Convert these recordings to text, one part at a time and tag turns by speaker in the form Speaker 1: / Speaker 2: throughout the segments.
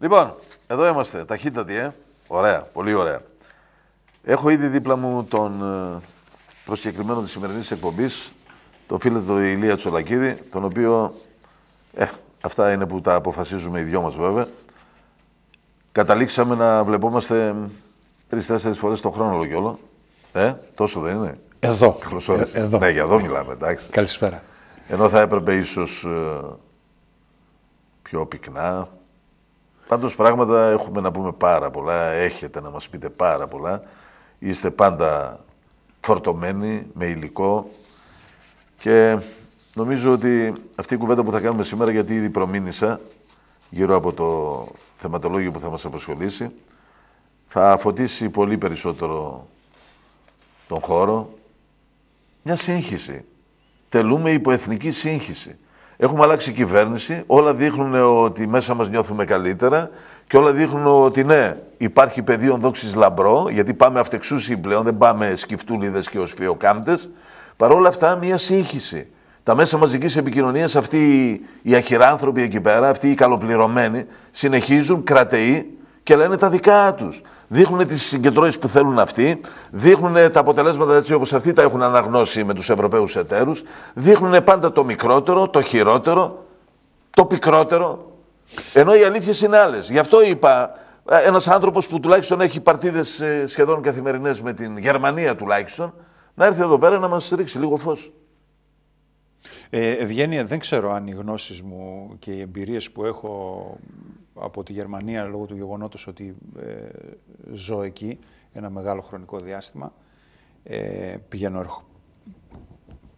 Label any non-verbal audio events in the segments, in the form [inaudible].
Speaker 1: Λοιπόν, εδώ είμαστε. ταχύτατοι, ε. Ωραία, πολύ ωραία. Έχω ήδη δίπλα μου τον ε, προσκεκριμένο της σημερινής εκπομπής, τον φίλε του Ηλία Τσολακίδη, τον οποίο, ε, αυτά είναι που τα αποφασίζουμε οι δυο μας βέβαια, καταλήξαμε να βλεπόμαστε τρει-τέσσερι φορές το χρόνο όλο. Ε, τόσο δεν είναι. Εδώ. Ε, εδώ. Ναι, για εδώ μιλάμε, εντάξει. Καλησπέρα. Ενώ θα έπρεπε ίσως ε, πιο πυκνά, Πάντως πράγματα έχουμε να πούμε πάρα πολλά, έχετε να μας πείτε πάρα πολλά. Είστε πάντα φορτωμένοι με υλικό και νομίζω ότι αυτή η κουβέντα που θα κάνουμε σήμερα, γιατί ήδη προμήνυσα γύρω από το θεματολόγιο που θα μας απασχολήσει, θα φωτίσει πολύ περισσότερο τον χώρο. Μια σύγχυση. Τελούμε υποεθνική σύγχυση. Έχουμε αλλάξει κυβέρνηση, όλα δείχνουν ότι μέσα μας νιώθουμε καλύτερα και όλα δείχνουν ότι ναι, υπάρχει πεδίο δόξης λαμπρό, γιατί πάμε αυτεξούσιοι πλέον, δεν πάμε σκυφτούλιδες και οσφιοκάμπτες. Παρ' όλα αυτά, μία σύγχυση. Τα μέσα μαζικής επικοινωνίας, αυτοί οι αχυράνθρωποι εκεί πέρα, αυτοί οι καλοπληρωμένοι, συνεχίζουν κρατεοί και λένε τα δικά τους δείχνουν τις συγκεντρώσεις που θέλουν αυτοί, δείχνουν τα αποτελέσματα έτσι όπως αυτοί τα έχουν αναγνώσει με τους Ευρωπαίους εταίρους, δείχνουν πάντα το μικρότερο, το χειρότερο, το πικρότερο. Ενώ οι αλήθειες είναι άλλες. Γι' αυτό είπα, ε, ένας άνθρωπος που τουλάχιστον έχει παρτίδες ε, σχεδόν καθημερινές με την Γερμανία τουλάχιστον, να έρθει εδώ πέρα να μας ρίξει λίγο φως.
Speaker 2: Ε, Ευγένεια, δεν ξέρω αν οι γνώσεις μου και οι εμπειρίες που έχω από τη Γερμανία λόγω του γεγονότος ότι ε, ζω εκεί ένα μεγάλο χρονικό διάστημα. Ε, πηγαίνω, έρχομαι.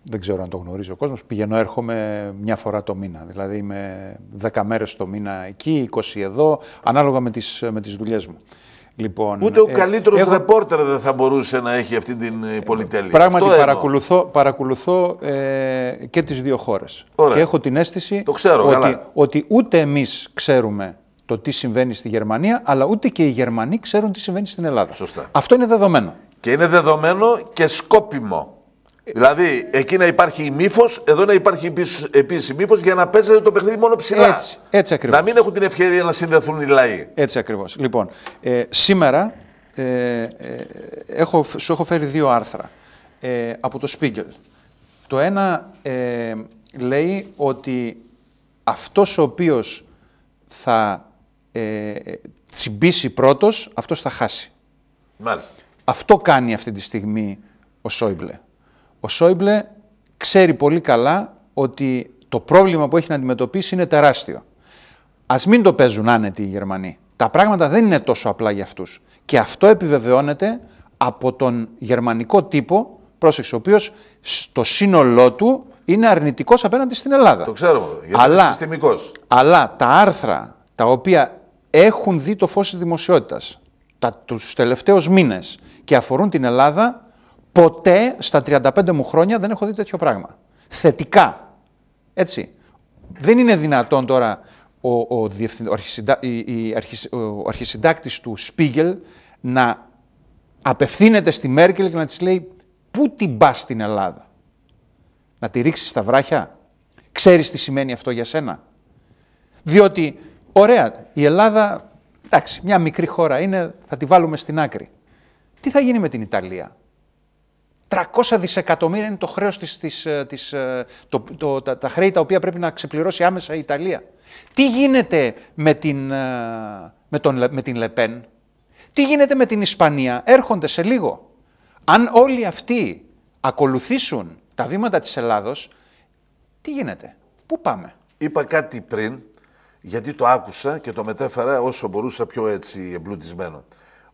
Speaker 2: Δεν ξέρω αν το γνωρίζει ο κόσμος, Πηγαίνω, έρχομαι μια φορά το μήνα. Δηλαδή είμαι 10 μέρες το μήνα εκεί, 20 εδώ, ανάλογα με τις, με τις δουλειές μου. Λοιπόν, Ούτε ο ε, καλύτερος
Speaker 1: έχω... ρεπόρτερ δεν θα μπορούσε να έχει αυτή την ε, ε, πολυτέλεια. Πράγματι,
Speaker 2: παρακολουθώ, παρακολουθώ ε, και τις δύο χώρες. Και έχω την αίσθηση ότι, ότι ούτε εμείς ξέρουμε το τι συμβαίνει στη Γερμανία, αλλά ούτε και οι Γερμανοί ξέρουν τι συμβαίνει στην Ελλάδα. Σωστά. Αυτό είναι δεδομένο. Και είναι δεδομένο και σκόπιμο. Ε... Δηλαδή,
Speaker 1: εκεί να υπάρχει η μύφος, εδώ να υπάρχει επίσης η μύφος για να παίζεται το παιχνίδι μόνο ψηλά. Έτσι,
Speaker 2: έτσι ακριβώς. Να μην έχουν την ευκαιρία να συνδεθούν οι λαοί. Έτσι ακριβώς. Λοιπόν, ε, σήμερα ε, ε, έχω, σου έχω φέρει δύο άρθρα ε, από το Spiegel. Το ένα ε, λέει ότι αυτός ο οποίος θα ε, τσιμπήσει πρώτος, αυτός θα χάσει. Αυτό κάνει αυτή τη στιγμή ο Σόιμπλε. Ο Σόιμπλε ξέρει πολύ καλά ότι το πρόβλημα που έχει να αντιμετωπίσει είναι τεράστιο. Ας μην το παίζουν άνετοι οι Γερμανοί. Τα πράγματα δεν είναι τόσο απλά για αυτούς. Και αυτό επιβεβαιώνεται από τον γερμανικό τύπο, πρόσεξε, ο οποίος στο σύνολό του είναι αρνητικός απέναντι στην Ελλάδα. Το ξέρουμε. Γιατί αλλά, Αλλά τα άρθρα τα οποία έχουν δει το φως της δημοσιότητας τα, τους τελευταίους μήνες και αφορούν την Ελλάδα, ποτέ στα 35 μου χρόνια δεν έχω δει τέτοιο πράγμα. Θετικά. Έτσι. Δεν είναι δυνατόν τώρα ο, ο, ο, αρχισυντάκτης του Σπίγκελ να απευθύνεται στη Μέρκελ και να της λέει «Πού την πας στην Ελλάδα» να τη ρίξεις στα βράχια. Ξέρεις τι σημαίνει αυτό για σένα. Διότι Ωραία, η Ελλάδα, εντάξει, μια μικρή χώρα είναι, θα τη βάλουμε στην άκρη. Τι θα γίνει με την Ιταλία. 300 δισεκατομμύρια είναι το χρέος της, της, ε, της ε, το, το, τα, χρέη τα οποία πρέπει να ξεπληρώσει άμεσα η Ιταλία. Τι γίνεται με την, ε, με τον, με την Λεπέν. Τι γίνεται με την Ισπανία. Έρχονται σε λίγο. Αν όλοι αυτοί ακολουθήσουν τα βήματα της Ελλάδος, τι γίνεται. Πού πάμε. Είπα κάτι πριν
Speaker 1: γιατί το άκουσα και το μετέφερα όσο μπορούσα πιο έτσι εμπλουτισμένο.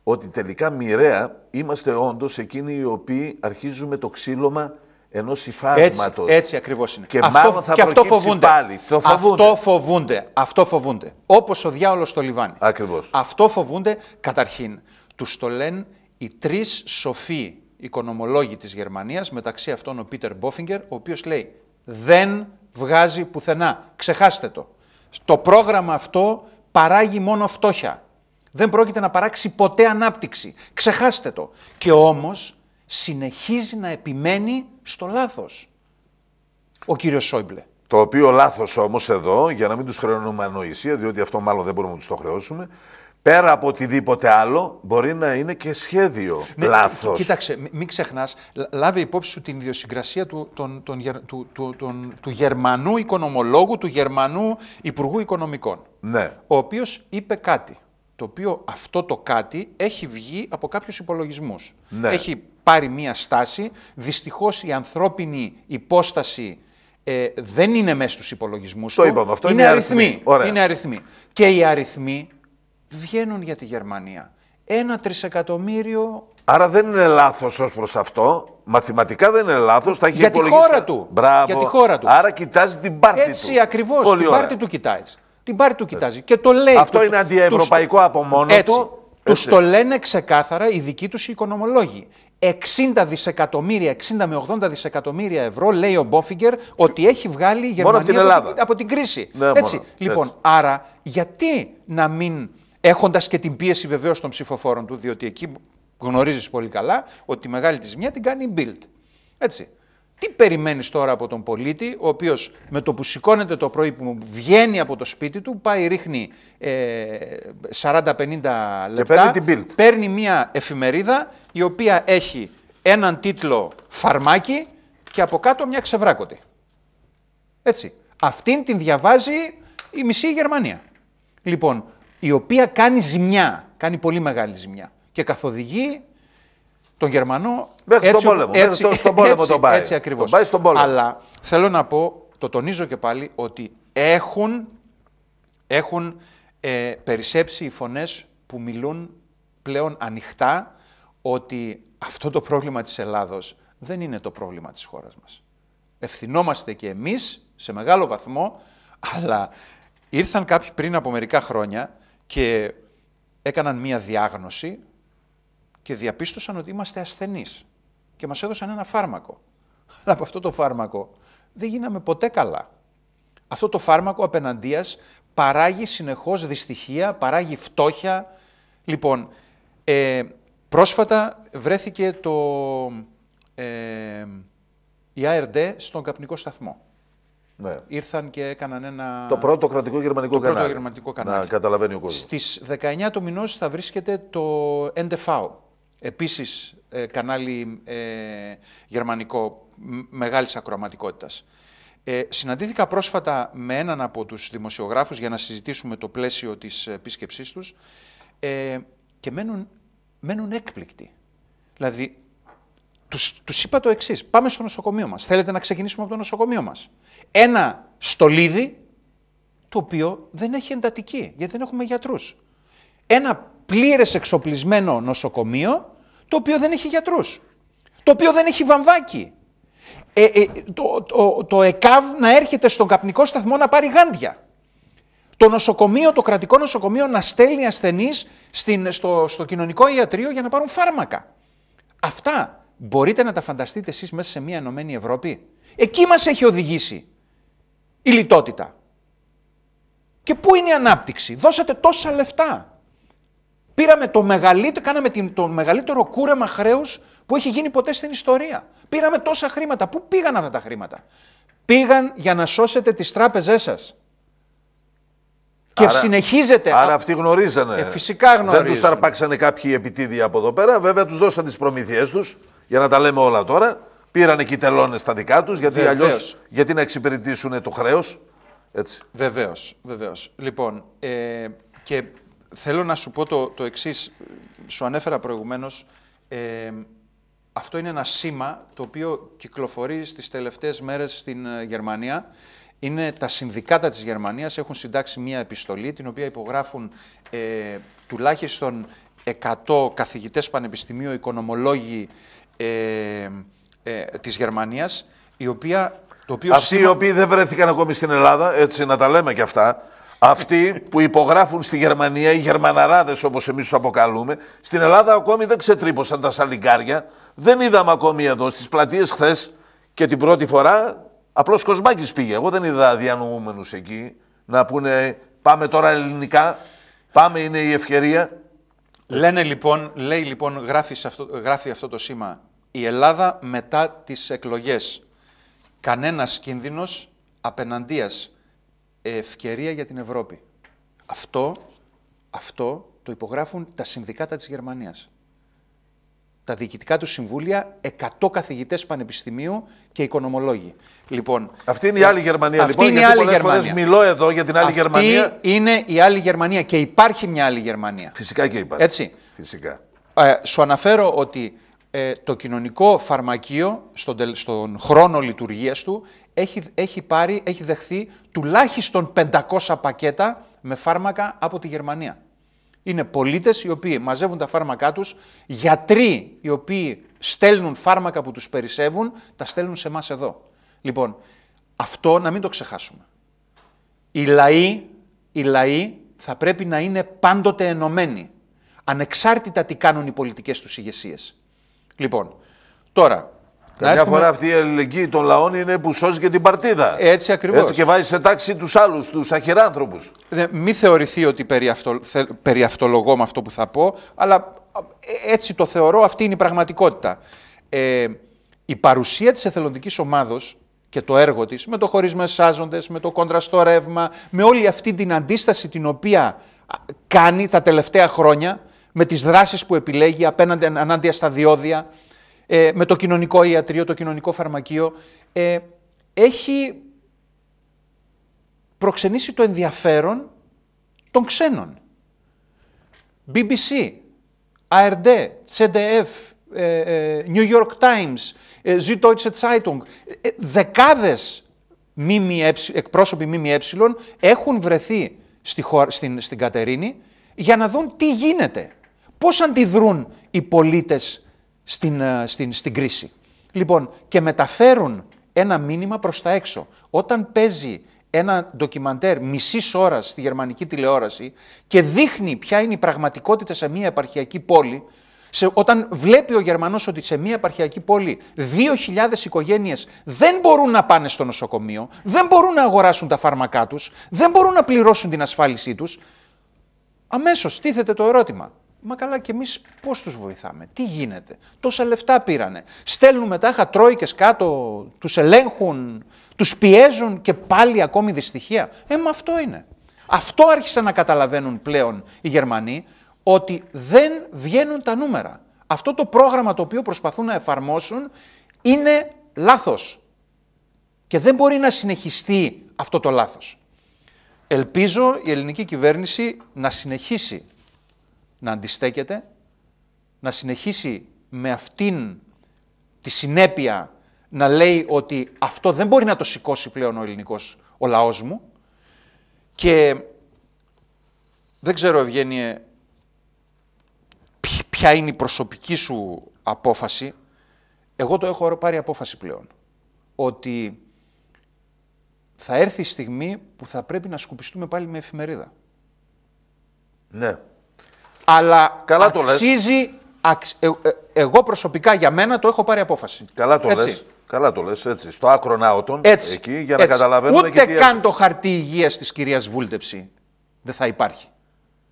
Speaker 1: Ότι τελικά μοιραία είμαστε όντως εκείνοι οι οποίοι αρχίζουμε το ξύλωμα ενός υφάσματος. Έτσι, έτσι ακριβώς είναι. Και αυτό, μάλλον θα και αυτό φοβούνται. Πάλι. Το φοβούνται. Αυτό
Speaker 2: φοβούνται. Αυτό φοβούνται. Όπως ο διάολος στο λιβάνι. Ακριβώς. Αυτό φοβούνται καταρχήν. Τους το λένε οι τρεις σοφοί οικονομολόγοι της Γερμανίας, μεταξύ αυτών ο Πίτερ Μπόφιγκερ, ο οποίος λέει δεν βγάζει πουθενά. Ξεχάστε το. Το πρόγραμμα αυτό παράγει μόνο φτώχεια. Δεν πρόκειται να παράξει ποτέ ανάπτυξη. Ξεχάστε το. Και όμως συνεχίζει να επιμένει στο λάθος ο κύριος Σόιμπλε.
Speaker 1: Το οποίο λάθος όμως εδώ, για να μην τους χρεώνουμε ανοησία, διότι αυτό μάλλον δεν μπορούμε να τους το χρεώσουμε, πέρα από οτιδήποτε άλλο, μπορεί να είναι και σχέδιο ναι, λάθος.
Speaker 2: Κοίταξε, μην ξεχνάς, λάβει υπόψη σου την ιδιοσυγκρασία του, τον, τον, του, του, του Γερμανού οικονομολόγου, του Γερμανού Υπουργού Οικονομικών. Ναι. Ο οποίος είπε κάτι. Το οποίο αυτό το κάτι έχει βγει από κάποιους υπολογισμούς. Ναι. Έχει πάρει μία στάση. Δυστυχώς η ανθρώπινη υπόσταση ε, δεν είναι μέσα στους υπολογισμούς του. Το είπαμε αυτό. Είναι, είναι Είναι αριθμοί. Και οι αριθμοί βγαίνουν για τη Γερμανία. Ένα τρισεκατομμύριο. Άρα δεν είναι λάθος ως προς αυτό. Μαθηματικά δεν είναι λάθος. Για, έχει τη χώρα του.
Speaker 1: Για τη χώρα του. Άρα κοιτάζει την πάρτη Έτσι, του. Έτσι ακριβώ. Την πάρτη του
Speaker 2: κοιτάζει. Την πάρτη του κοιτάζει. Και το λέει. Αυτό είναι αντιευρωπαϊκό τους... από μόνο Έτσι. του. Τους το λένε ξεκάθαρα οι δικοί τους οικονομολόγοι. 60 δισεκατομμύρια, 60 με 80 δισεκατομμύρια ευρώ, λέει ο Μπόφιγκερ, ότι έχει βγάλει η Γερμανία από την, κρίση. Ναι, έτσι. λοιπόν, άρα γιατί να μην έχοντας και την πίεση βεβαίως των ψηφοφόρων του, διότι εκεί γνωρίζεις πολύ καλά ότι τη μεγάλη της μια την κάνει η Bild, Έτσι. Τι περιμένεις τώρα από τον πολίτη, ο οποίος με το που σηκώνεται το πρωί, που βγαίνει από το σπίτι του, πάει, ρίχνει ε, 40-50 λεπτά. Και παίρνει, την Bild. παίρνει μια εφημερίδα η οποία έχει έναν τίτλο φαρμάκι και από κάτω μια ξεβράκωτη. Έτσι. Αυτήν την διαβάζει η μισή Γερμανία. Λοιπόν, η οποία κάνει ζημιά, κάνει πολύ μεγάλη ζημιά και καθοδηγεί τον Γερμανό Μέχρι έτσι, στον πόλεμο. Έτσι, στον πόλεμο τον πάει. Έτσι ακριβώς. Τον πάει στον πόλεμο. Αλλά θέλω να πω, το τονίζω και πάλι, ότι έχουν, έχουν ε, περισσέψει οι φωνές που μιλούν πλέον ανοιχτά ότι αυτό το πρόβλημα της Ελλάδος δεν είναι το πρόβλημα της χώρας μας. Ευθυνόμαστε και εμείς σε μεγάλο βαθμό, αλλά ήρθαν κάποιοι πριν από μερικά χρόνια και έκαναν μία διάγνωση και διαπίστωσαν ότι είμαστε ασθενείς και μας έδωσαν ένα φάρμακο. Αλλά από αυτό το φάρμακο δεν γίναμε ποτέ καλά. Αυτό το φάρμακο απέναντίας παράγει συνεχώς δυστυχία, παράγει φτώχεια. Λοιπόν, ε, πρόσφατα βρέθηκε το, ε, η ARD στον καπνικό σταθμό ναι. ήρθαν και έκαναν ένα. Το πρώτο κρατικό γερμανικό το κανάλι. Πρώτο γερμανικό κανάλι. Να
Speaker 1: καταλαβαίνει ο κόσμος.
Speaker 2: Στις 19 του μηνός θα βρίσκεται το NDV. Επίσης ε, κανάλι ε, γερμανικό μεγάλης ακροαματικότητας. Ε, συναντήθηκα πρόσφατα με έναν από τους δημοσιογράφους για να συζητήσουμε το πλαίσιο της επίσκεψής τους ε, και μένουν, μένουν έκπληκτοι. Δηλαδή τους, είπα το εξής. Πάμε στο νοσοκομείο μας. Θέλετε να ξεκινήσουμε από το νοσοκομείο μας. Ένα στολίδι, το οποίο δεν έχει εντατική, γιατί δεν έχουμε γιατρούς. Ένα πλήρες εξοπλισμένο νοσοκομείο, το οποίο δεν έχει γιατρούς. Το οποίο δεν έχει βαμβάκι. Ε, ε το, το, το ΕΚΑΒ να έρχεται στον καπνικό σταθμό να πάρει γάντια. Το νοσοκομείο, το κρατικό νοσοκομείο να στέλνει ασθενείς στο, στο κοινωνικό ιατρείο για να πάρουν φάρμακα. Αυτά Μπορείτε να τα φανταστείτε εσείς μέσα σε μια Ενωμένη Ευρώπη. Εκεί μας έχει οδηγήσει η λιτότητα. Και πού είναι η ανάπτυξη. Δώσατε τόσα λεφτά. Πήραμε το μεγαλύτερο, κάναμε το μεγαλύτερο κούρεμα χρέους που έχει γίνει ποτέ στην ιστορία. Πήραμε τόσα χρήματα. Πού πήγαν αυτά τα χρήματα. Πήγαν για να σώσετε τις τράπεζές σας. Και άρα, συνεχίζεται. Άρα
Speaker 1: αυτοί γνωρίζανε.
Speaker 2: Ε, φυσικά γνωρίζουν. Δεν τους ταρπάξανε κάποιοι επιτίδια από εδώ
Speaker 1: πέρα. Βέβαια τους δώσαν τις προμήθειές τους για να τα λέμε όλα τώρα. Πήραν εκεί τελώνες τα δικά τους, γιατί αλλιώ γιατί να εξυπηρετήσουν το χρέος. Βεβαίως,
Speaker 2: βεβαίως. Λοιπόν, ε, και θέλω να σου πω το, το εξής. Σου ανέφερα προηγουμένως. Ε, αυτό είναι ένα σήμα το οποίο κυκλοφορεί στις τελευταίες μέρες στην ε, Γερμανία. Είναι τα συνδικάτα της Γερμανίας έχουν συντάξει μία επιστολή την οποία υπογράφουν ε, τουλάχιστον 100 καθηγητές πανεπιστημίου, οικονομολόγοι, ε, ε, της Γερμανίας, η οποία... Το οποίο Αυτοί οι οποίοι δεν βρέθηκαν ακόμη στην Ελλάδα, έτσι να τα λέμε και αυτά, αυτοί
Speaker 1: που υπογράφουν στη Γερμανία, οι γερμαναράδες όπως εμείς τους αποκαλούμε, στην Ελλάδα ακόμη δεν ξετρύπωσαν τα σαλιγκάρια. Δεν είδαμε ακόμη εδώ στις πλατείες χθες και την πρώτη φορά. απλώς Κοσμάκης πήγε. Εγώ δεν είδα διανοούμενους εκεί να πούνε πάμε τώρα ελληνικά. Πάμε, είναι η ευκαιρία.
Speaker 2: Λένε λοιπόν, λέει λοιπόν, γράφεις αυτό, γράφει αυτό το σήμα η Ελλάδα μετά τις εκλογές. Κανένας κίνδυνος απέναντίας ευκαιρία για την Ευρώπη. Αυτό, αυτό το υπογράφουν τα συνδικάτα της Γερμανίας. Τα διοικητικά του συμβούλια, 100 καθηγητές πανεπιστημίου και οικονομολόγοι. Λοιπόν, αυτή είναι η άλλη Γερμανία. Αυτή λοιπόν, είναι η άλλη Γερμανία. μιλώ
Speaker 1: εδώ για την άλλη αυτή Γερμανία.
Speaker 2: είναι η άλλη Γερμανία και υπάρχει μια άλλη Γερμανία. Φυσικά και υπάρχει. Έτσι. Φυσικά. Ε, σου αναφέρω ότι ε, το κοινωνικό φαρμακείο στον, στον χρόνο λειτουργίας του έχει, έχει, πάρει, έχει δεχθεί τουλάχιστον 500 πακέτα με φάρμακα από τη Γερμανία. Είναι πολίτες οι οποίοι μαζεύουν τα φάρμακά τους, γιατροί οι οποίοι στέλνουν φάρμακα που τους περισσεύουν, τα στέλνουν σε μας εδώ. Λοιπόν, αυτό να μην το ξεχάσουμε. Οι λαοί, οι λαοί θα πρέπει να είναι πάντοτε ενωμένοι, ανεξάρτητα τι κάνουν οι πολιτικές τους ηγεσίες. Λοιπόν, τώρα. Καμιά έρθουμε... φορά
Speaker 1: αυτή η ελληνική των λαών είναι που σώζει και την παρτίδα. Έτσι ακριβώς. Έτσι και βάζει σε τάξη τους άλλους, τους αχυράνθρωπους.
Speaker 2: Ναι, Μην θεωρηθεί ότι περιαυτολογώ με αυτό που θα πω, αλλά ε, έτσι το θεωρώ, αυτή είναι η πραγματικότητα. Ε, η παρουσία της εθελοντικής ομάδος και το έργο της με το χωρισμό εσάζοντες, με το κόντρα στο ρεύμα, με όλη αυτή την αντίσταση την οποία κάνει τα τελευταία χρόνια, με τις δράσεις που επιλέγει απέναντι ανάντια στα διόδια, ε, με το κοινωνικό ιατρείο, το κοινωνικό φαρμακείο, ε, έχει προξενήσει το ενδιαφέρον των ξένων. BBC, ARD, ZDF, ε, ε, New York Times, Süddeutsche ε, Zeitung, δεκάδες εκπρόσωποι ΜΜΕ έχουν βρεθεί στη χώρα, στην, στην Κατερίνη για να δουν τι γίνεται. Πώς αντιδρούν οι πολίτες στην, ε, στην, στην κρίση. Λοιπόν, και μεταφέρουν ένα μήνυμα προς τα έξω. Όταν παίζει ένα ντοκιμαντέρ μισής ώρας στη γερμανική τηλεόραση και δείχνει ποια είναι η πραγματικότητα σε μια επαρχιακή πόλη, σε, όταν βλέπει ο Γερμανός ότι σε μια επαρχιακή πόλη 2.000 οικογένειες δεν μπορούν να πάνε στο νοσοκομείο, δεν μπορούν να αγοράσουν τα φάρμακά τους, δεν μπορούν να πληρώσουν την ασφάλισή τους, αμέσως τίθεται το ερώτημα. Μα καλά και εμείς πώς τους βοηθάμε, τι γίνεται, τόσα λεφτά πήρανε. Στέλνουν μετά χατρώικες κάτω, τους ελέγχουν, τους πιέζουν και πάλι ακόμη δυστυχία. Ε, μα αυτό είναι. Αυτό άρχισαν να καταλαβαίνουν πλέον οι Γερμανοί, ότι δεν βγαίνουν τα νούμερα. Αυτό το πρόγραμμα το οποίο προσπαθούν να εφαρμόσουν είναι λάθος. Και δεν μπορεί να συνεχιστεί αυτό το λάθος. Ελπίζω η ελληνική κυβέρνηση να συνεχίσει να αντιστέκεται, να συνεχίσει με αυτήν τη συνέπεια να λέει ότι αυτό δεν μπορεί να το σηκώσει πλέον ο ελληνικός ο λαός μου και δεν ξέρω Ευγένιε ποια είναι η προσωπική σου απόφαση. Εγώ το έχω πάρει απόφαση πλέον. Ότι θα έρθει η στιγμή που θα πρέπει να σκουπιστούμε πάλι με εφημερίδα. Ναι. Αλλά Καλά το αξίζει, ε, ε, εγώ προσωπικά για μένα το έχω πάρει απόφαση. Καλά το έτσι. Καλά το λες, έτσι. Στο άκρο να έτσι, εκεί, για να καταλαβαίνουμε Ούτε και τι καν το χαρτί υγείας της κυρίας Βούλτεψη δεν θα υπάρχει.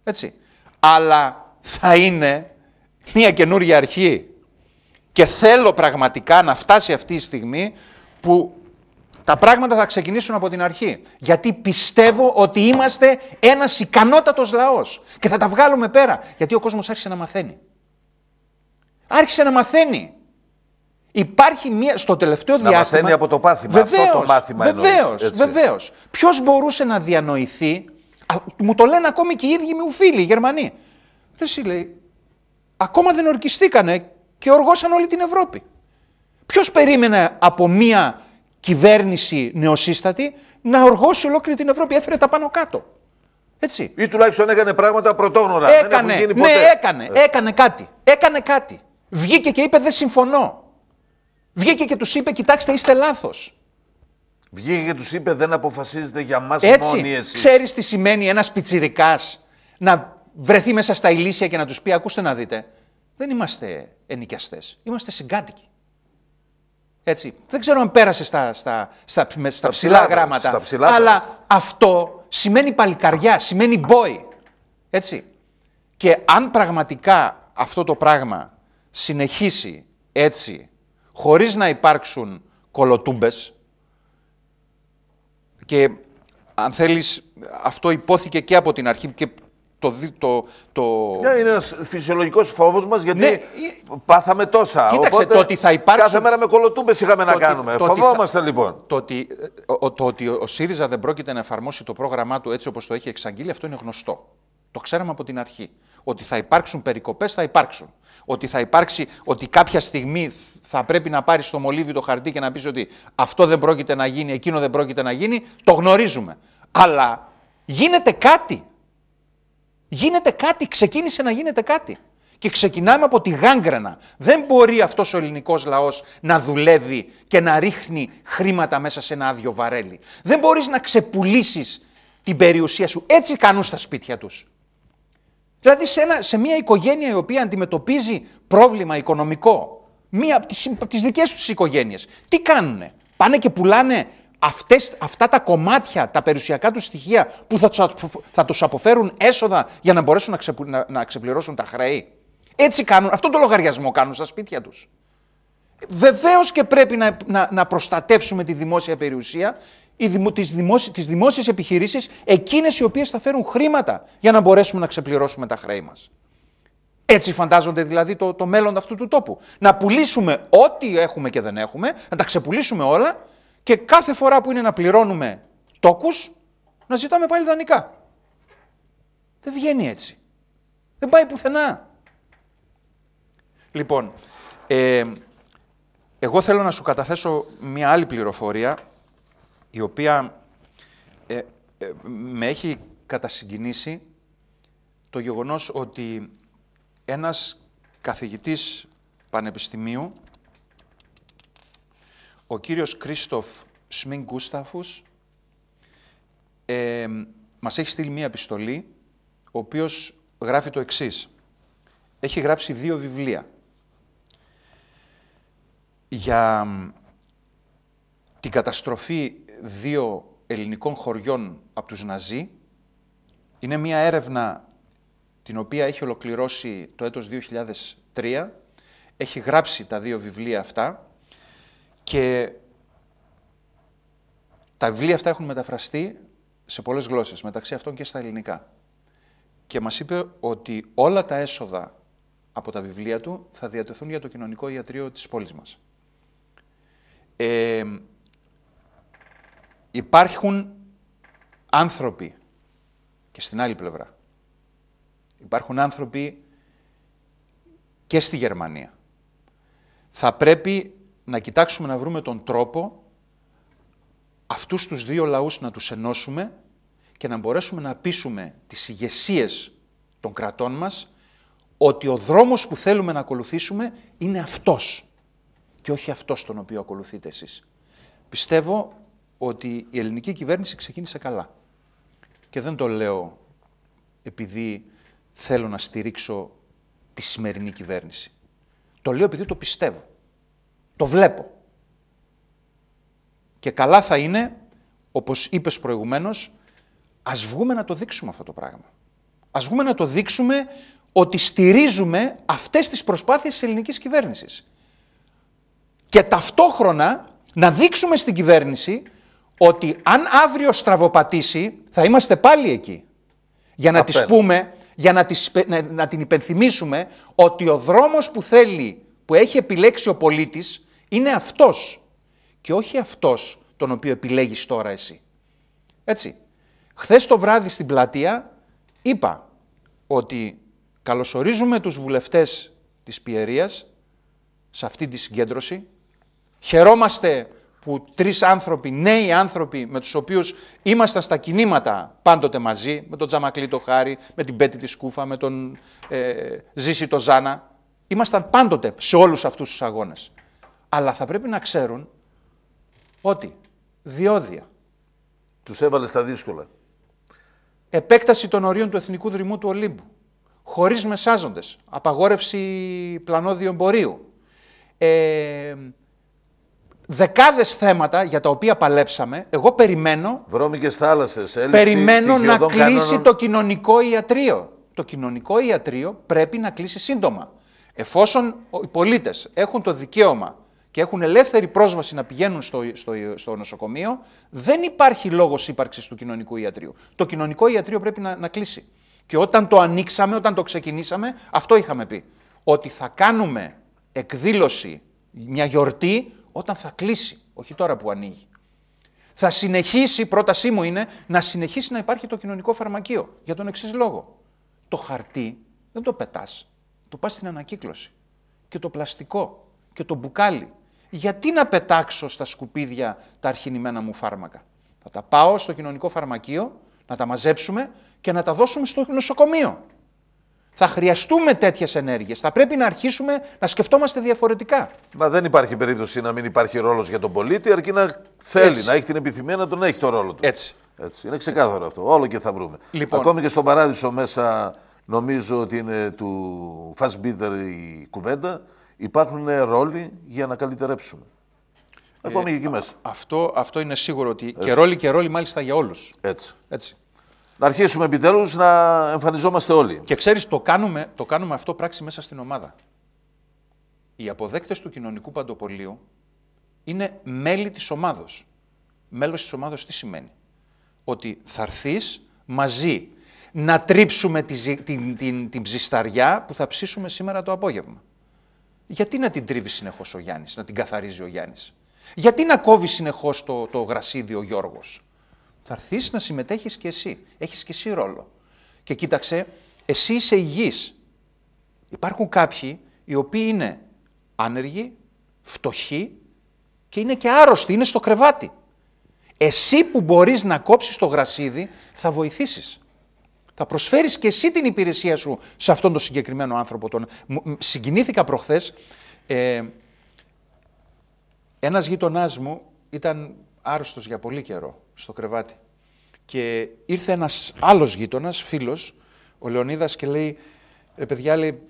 Speaker 2: Έτσι. Αλλά θα είναι μια καινούργια αρχή. Και θέλω πραγματικά να φτάσει αυτή η στιγμή που τα πράγματα θα ξεκινήσουν από την αρχή. Γιατί πιστεύω ότι είμαστε ένας ικανότατος λαός. Και θα τα βγάλουμε πέρα. Γιατί ο κόσμος άρχισε να μαθαίνει. Άρχισε να μαθαίνει. Υπάρχει μία. Στο τελευταίο διάστημα... να μαθαίνει από το πάθημα. Βεβαίως, αυτό το μάθημα Βεβαίω. Βεβαίως. Ποιος μπορούσε να διανοηθεί. μου το λένε ακόμη και οι ίδιοι μου φίλοι, οι Γερμανοί. Δεν λέει. Ακόμα δεν ορκιστήκανε και οργώσαν όλη την Ευρώπη. Ποιος περίμενε από μία κυβέρνηση νεοσύστατη να οργώσει ολόκληρη την Ευρώπη. Έφερε τα πάνω κάτω. Έτσι. Ή τουλάχιστον έκανε πράγματα πρωτόγνωρα. Έκανε, Δεν ναι, έκανε, ε. έκανε κάτι. Έκανε κάτι. Βγήκε και είπε δεν συμφωνώ. Βγήκε και τους είπε κοιτάξτε είστε λάθος. Βγήκε και τους είπε: Δεν αποφασίζετε για μας μόνοι Έτσι. Ξέρεις τι σημαίνει ένας πιτσυρικά να βρεθεί μέσα στα ηλίσια και να τους πει: Ακούστε να δείτε. Δεν είμαστε ενοικιαστές. Είμαστε συγκάτοικοι. Έτσι. Δεν ξέρω αν πέρασε στα, στα, στα, στα, στα ψηλά, γράμματα. αλλά αυτό σημαίνει παλικαριά, σημαίνει boy. Έτσι. Και αν πραγματικά αυτό το πράγμα συνεχίσει έτσι, χωρίς να υπάρξουν κολοτούμπες και αν θέλεις, αυτό υπόθηκε και από την αρχή και το, το, το... Ναι,
Speaker 1: είναι ένας φυσιολογικός φόβος μας γιατί ναι, πάθαμε τόσα. Κοίταξε, Οπότε, το ότι θα υπάρξουν. Κάθε μέρα με κολοτούμπες είχαμε να κάνουμε. Φοβόμαστε
Speaker 2: λοιπόν. Το ότι, ε, ο, το ότι ο ΣΥΡΙΖΑ δεν πρόκειται να εφαρμόσει το πρόγραμμά του έτσι όπως το έχει εξαγγείλει, αυτό είναι γνωστό. Το ξέραμε από την αρχή. Ότι θα υπάρξουν περικοπές, θα υπάρξουν. Ότι θα υπάρξει, ότι κάποια στιγμή θα πρέπει να πάρει στο μολύβι το χαρτί και να πεις ότι αυτό δεν πρόκειται να γίνει, εκείνο δεν πρόκειται να γίνει. Το γνωρίζουμε. Αλλά γίνεται κάτι. Γίνεται κάτι, ξεκίνησε να γίνεται κάτι. Και ξεκινάμε από τη γάγκρανα. Δεν μπορεί αυτός ο ελληνικός λαός να δουλεύει και να ρίχνει χρήματα μέσα σε ένα άδειο βαρέλι. Δεν μπορείς να ξεπουλήσεις την περιουσία σου. Έτσι κάνουν στα σπίτια τους. Δηλαδή σε, ένα, σε μια οικογένεια η οποία αντιμετωπίζει πρόβλημα οικονομικό, μία από τις δικέ τις δικές τι κάνουνε. Πάνε και πουλάνε αυτές, αυτά τα κομμάτια, τα περιουσιακά τους στοιχεία που θα τους, θα τους αποφέρουν έσοδα για να μπορέσουν να, να, να ξεπληρώσουν τα χρέη. Έτσι κάνουν, αυτό το λογαριασμό κάνουν στα σπίτια τους. Βεβαίως και πρέπει να, να, να, προστατεύσουμε τη δημόσια περιουσία, οι δημο, τις, δημόσι, τις δημόσιες επιχειρήσεις, εκείνες οι οποίες θα φέρουν χρήματα για να μπορέσουμε να ξεπληρώσουμε τα χρέη μας. Έτσι φαντάζονται δηλαδή το, το μέλλον αυτού του τόπου. Να πουλήσουμε ό,τι έχουμε και δεν έχουμε, να τα ξεπουλήσουμε όλα και κάθε φορά που είναι να πληρώνουμε τόκους, να ζητάμε πάλι δανεικά. Δεν βγαίνει έτσι. Δεν πάει πουθενά. Λοιπόν, ε, εγώ θέλω να σου καταθέσω μια άλλη πληροφορία, η οποία ε, ε, με έχει κατασυγκινήσει το γεγονός ότι ένας καθηγητής πανεπιστημίου ο κύριος Κρίστοφ Σμιν Γκούσταφους μας έχει στείλει μία επιστολή, ο οποίος γράφει το εξής. Έχει γράψει δύο βιβλία για την καταστροφή δύο ελληνικών χωριών από τους Ναζί. Είναι μία έρευνα την οποία έχει ολοκληρώσει το έτος 2003. Έχει γράψει τα δύο βιβλία αυτά και τα βιβλία αυτά έχουν μεταφραστεί σε πολλές γλώσσες, μεταξύ αυτών και στα ελληνικά. Και μας είπε ότι όλα τα έσοδα από τα βιβλία του θα διατεθούν για το κοινωνικό ιατρείο της πόλης μας. Ε, υπάρχουν άνθρωποι και στην άλλη πλευρά. Υπάρχουν άνθρωποι και στη Γερμανία. Θα πρέπει να κοιτάξουμε να βρούμε τον τρόπο αυτούς τους δύο λαούς να τους ενώσουμε και να μπορέσουμε να πείσουμε τις ηγεσίες των κρατών μας ότι ο δρόμος που θέλουμε να ακολουθήσουμε είναι αυτός και όχι αυτός τον οποίο ακολουθείτε εσείς. Πιστεύω ότι η ελληνική κυβέρνηση ξεκίνησε καλά. Και δεν το λέω επειδή θέλω να στηρίξω τη σημερινή κυβέρνηση. Το λέω επειδή το πιστεύω. Το βλέπω. Και καλά θα είναι, όπως είπες προηγουμένως, ας βγούμε να το δείξουμε αυτό το πράγμα. Ας βγούμε να το δείξουμε ότι στηρίζουμε αυτές τις προσπάθειες της ελληνικής κυβέρνησης. Και ταυτόχρονα να δείξουμε στην κυβέρνηση ότι αν αύριο στραβοπατήσει θα είμαστε πάλι εκεί. Για να τις πούμε, για να, να, την υπενθυμίσουμε ότι ο δρόμος που θέλει, που έχει επιλέξει ο πολίτης είναι αυτός και όχι αυτός τον οποίο επιλέγεις τώρα εσύ. Έτσι. Χθες το βράδυ στην πλατεία είπα ότι καλωσορίζουμε τους βουλευτές της Πιερίας σε αυτή τη συγκέντρωση. Χαιρόμαστε που τρεις άνθρωποι, νέοι άνθρωποι με τους οποίους ήμασταν στα κινήματα πάντοτε μαζί, με τον Τζαμακλή το Χάρη, με την Πέτη τη Σκούφα, με τον ε, Ζήση το Ζάνα, ήμασταν πάντοτε σε όλους αυτούς τους αγώνες. Αλλά θα πρέπει να ξέρουν ότι διόδια. τους έβαλες στα δύσκολα. Επέκταση των ορίων του Εθνικού Δρυμού του Ολύμπου. Χωρίς μεσάζοντες. Απαγόρευση πλανόδιου εμπορίου. Ε, δεκάδες θέματα για τα οποία παλέψαμε. Εγώ περιμένω... Βρώμικες
Speaker 1: θάλασσες.
Speaker 2: περιμένω να κλείσει το κοινωνικό ιατρείο. Το κοινωνικό ιατρείο πρέπει να κλείσει σύντομα. Εφόσον οι πολίτες έχουν το δικαίωμα και έχουν ελεύθερη πρόσβαση να πηγαίνουν στο, στο, στο νοσοκομείο, δεν υπάρχει λόγος ύπαρξης του κοινωνικού ιατρίου. Το κοινωνικό ιατρίο πρέπει να, να κλείσει. Και όταν το ανοίξαμε, όταν το ξεκινήσαμε, αυτό είχαμε πει. Ότι θα κάνουμε εκδήλωση, μια γιορτή, όταν θα κλείσει, όχι τώρα που ανοίγει. Θα συνεχίσει, η πρότασή μου είναι, να συνεχίσει να υπάρχει το κοινωνικό φαρμακείο. Για τον εξής λόγο. Το χαρτί δεν το πετάς. το πά στην ανακύκλωση. Και το πλαστικό και το μπουκάλι γιατί να πετάξω στα σκουπίδια τα αρχινημένα μου φάρμακα. Θα τα πάω στο κοινωνικό φαρμακείο, να τα μαζέψουμε και να τα δώσουμε στο νοσοκομείο. Θα χρειαστούμε τέτοιες ενέργειες. Θα πρέπει να αρχίσουμε να σκεφτόμαστε διαφορετικά.
Speaker 1: Μα δεν υπάρχει περίπτωση να μην υπάρχει ρόλος για τον πολίτη, αρκεί να θέλει, Έτσι. να έχει την επιθυμία να τον έχει το ρόλο του. Έτσι. Έτσι. Είναι ξεκάθαρο Έτσι. αυτό. Όλο και θα βρούμε. Λοιπόν. Ακόμη και στον παράδεισο μέσα, νομίζω ότι είναι του Φασμπίδερ η κουβέντα υπάρχουν ρόλοι για να καλυτερέψουμε. Ακόμη ε, και εκεί
Speaker 2: μέσα. Αυτό, αυτό είναι σίγουρο ότι και ρόλοι και ρόλοι μάλιστα για όλους. Έτσι. Έτσι. Να αρχίσουμε επιτέλους να εμφανιζόμαστε όλοι. Και ξέρεις, το κάνουμε, το κάνουμε αυτό πράξη μέσα στην ομάδα. Οι αποδέκτες του κοινωνικού παντοπολίου είναι μέλη της ομάδος. Μέλος της ομάδος τι σημαίνει. Ότι θα έρθεις μαζί να τρίψουμε τη, την, την, ψισταριά που θα ψήσουμε σήμερα το απόγευμα. Γιατί να την τρίβει συνεχώς ο Γιάννης, να την καθαρίζει ο Γιάννης. Γιατί να κόβει συνεχώς το, το γρασίδι ο Γιώργος. Θα έρθεις να συμμετέχεις και εσύ. Έχεις και εσύ ρόλο. Και κοίταξε, εσύ είσαι υγιής. Υπάρχουν κάποιοι οι οποίοι είναι άνεργοι, φτωχοί και είναι και άρρωστοι, είναι στο κρεβάτι. Εσύ που μπορείς να κόψεις το γρασίδι θα βοηθήσεις θα προσφέρεις και εσύ την υπηρεσία σου σε αυτόν τον συγκεκριμένο άνθρωπο. Τον... Συγκινήθηκα προχθές. Ε, ένας γείτονά μου ήταν άρρωστος για πολύ καιρό στο κρεβάτι. Και ήρθε ένας άλλος γείτονα, φίλος, ο Λεωνίδας, και λέει: Ρε παιδιά, λέει,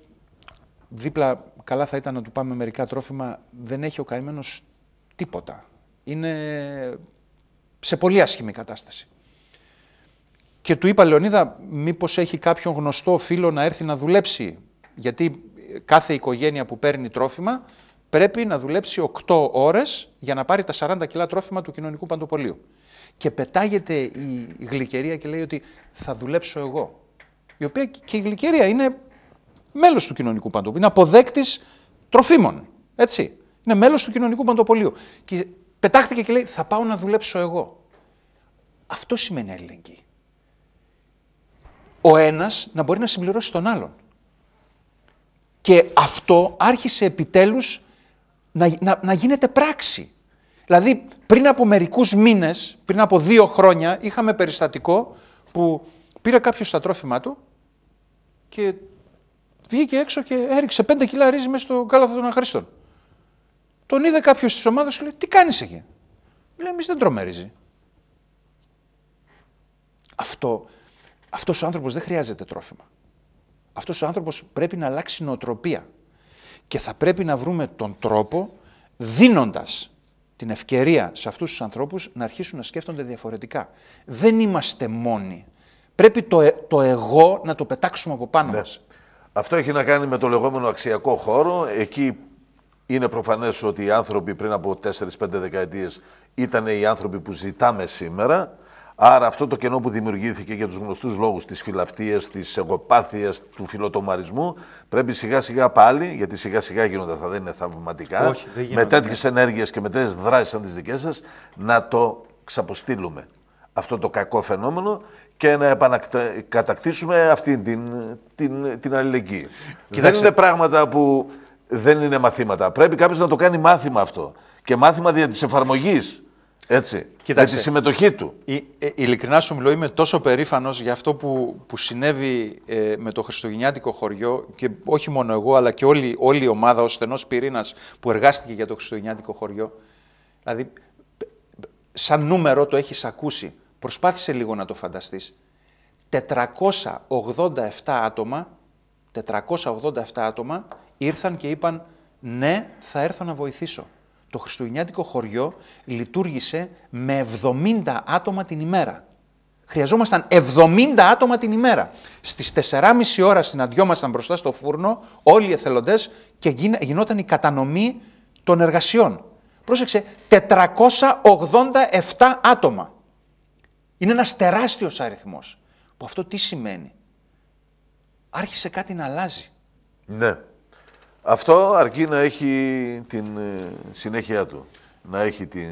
Speaker 2: δίπλα καλά θα ήταν να του πάμε μερικά τρόφιμα. Δεν έχει ο καημένος τίποτα. Είναι σε πολύ άσχημη κατάσταση. Και του είπα, Λεωνίδα, μήπως έχει κάποιον γνωστό φίλο να έρθει να δουλέψει. Γιατί κάθε οικογένεια που παίρνει τρόφιμα πρέπει να δουλέψει 8 ώρες για να πάρει τα 40 κιλά τρόφιμα του κοινωνικού παντοπολίου. Και πετάγεται η γλυκερία και λέει ότι θα δουλέψω εγώ. Η οποία και η γλυκερία είναι μέλος του κοινωνικού παντοπολίου, είναι αποδέκτης τροφίμων, έτσι. Είναι μέλος του κοινωνικού παντοπολίου. Και πετάχθηκε και λέει θα πάω να δουλέψω εγώ. Αυτό σημαίνει αλληλεγγύη ο ένας να μπορεί να συμπληρώσει τον άλλον. Και αυτό άρχισε επιτέλους να, να, να γίνεται πράξη. Δηλαδή πριν από μερικούς μήνες, πριν από δύο χρόνια, είχαμε περιστατικό που πήρε κάποιος τα τρόφιμά του και βγήκε έξω και έριξε πέντε κιλά ρύζι μέσα στο κάλαθο των αχρήστων. Τον είδε κάποιος τη ομάδα και λέει: Τι κάνεις εκεί. Λέει: Εμείς δεν τρώμε ρύζι. Αυτό αυτός ο άνθρωπος δεν χρειάζεται τρόφιμα. Αυτός ο άνθρωπος πρέπει να αλλάξει νοοτροπία. Και θα πρέπει να βρούμε τον τρόπο δίνοντας την ευκαιρία σε αυτούς τους ανθρώπους να αρχίσουν να σκέφτονται διαφορετικά. Δεν είμαστε μόνοι. Πρέπει το, ε, το εγώ να το πετάξουμε από πάνω
Speaker 1: ναι. μας. Αυτό έχει να κάνει με το λεγόμενο αξιακό χώρο. Εκεί είναι προφανές ότι οι άνθρωποι πριν από 4-5 δεκαετίες ήταν οι άνθρωποι που ζητάμε σήμερα. Άρα αυτό το κενό που δημιουργήθηκε για τους γνωστούς λόγους της φιλαυτίας, της εγωπάθειας, του φιλοτομαρισμού πρέπει σιγά σιγά πάλι, γιατί σιγά σιγά γίνονται θα δεν είναι θαυματικά, με τέτοιες ενέργειες και με τέτοιες δράσεις σαν τις δικές σας, να το ξαποστείλουμε αυτό το κακό φαινόμενο και να επανακατακτήσουμε αυτή την, την, την αλληλεγγύη. Κοιτάξτε. Δεν είναι πράγματα που δεν είναι μαθήματα. Πρέπει κάποιος να το κάνει μάθημα αυτό. Και μάθημα δια της εφαρμογής. Έτσι.
Speaker 2: με τη συμμετοχή του. Η, ε, ειλικρινά σου μιλώ, είμαι τόσο περήφανος για αυτό που, που συνέβη ε, με το Χριστουγεννιάτικο χωριό και όχι μόνο εγώ, αλλά και όλη, όλη η ομάδα, ο στενός πυρήνας που εργάστηκε για το Χριστουγεννιάτικο χωριό. Δηλαδή, σαν νούμερο το έχεις ακούσει. Προσπάθησε λίγο να το φανταστείς. 487 άτομα, 487 άτομα ήρθαν και είπαν ναι, θα έρθω να βοηθήσω το χριστουγεννιάτικο χωριό λειτουργήσε με 70 άτομα την ημέρα. Χρειαζόμασταν 70 άτομα την ημέρα. Στις 4,5 ώρα συναντιόμασταν μπροστά στο φούρνο όλοι οι εθελοντές, και γινόταν η κατανομή των εργασιών. Πρόσεξε, 487 άτομα. Είναι ένας τεράστιος αριθμός. Που αυτό τι σημαίνει. Άρχισε κάτι να αλλάζει.
Speaker 1: Ναι. Αυτό αρκεί να έχει την ε, συνέχεια του. Να έχει τη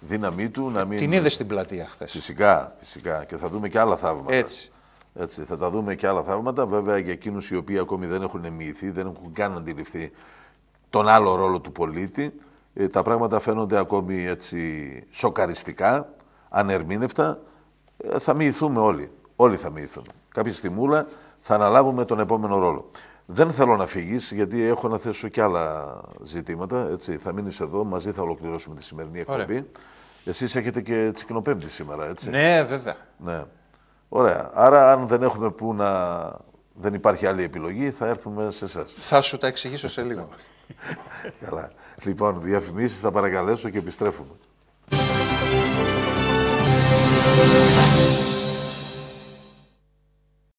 Speaker 1: δύναμή του. Να μην... Την είδες στην πλατεία χθες. Φυσικά, φυσικά. Και θα δούμε και άλλα θαύματα. Έτσι. Έτσι. Θα τα δούμε και άλλα θαύματα. Βέβαια για εκείνους οι οποίοι ακόμη δεν έχουν μοιηθεί, δεν έχουν καν αντιληφθεί τον άλλο ρόλο του πολίτη. Ε, τα πράγματα φαίνονται ακόμη έτσι σοκαριστικά, ανερμήνευτα. Ε, θα μοιηθούμε όλοι. Όλοι θα μοιηθούν. Κάποια στιγμή θα αναλάβουμε τον επόμενο ρόλο. Δεν θέλω να φύγεις, γιατί έχω να θέσω και άλλα ζητήματα. Έτσι. Θα μείνεις εδώ, μαζί θα ολοκληρώσουμε τη σημερινή εκπομπή. Εσείς έχετε και τσικνοπέμπτη σήμερα, έτσι. Ναι, βέβαια. Ναι. Ωραία. Άρα, αν δεν έχουμε που να. Δεν υπάρχει άλλη επιλογή, θα έρθουμε σε εσάς. Θα σου τα εξηγήσω σε λίγο. [laughs] Καλά. Λοιπόν, διαφημίσεις θα παρακαλέσω και επιστρέφουμε.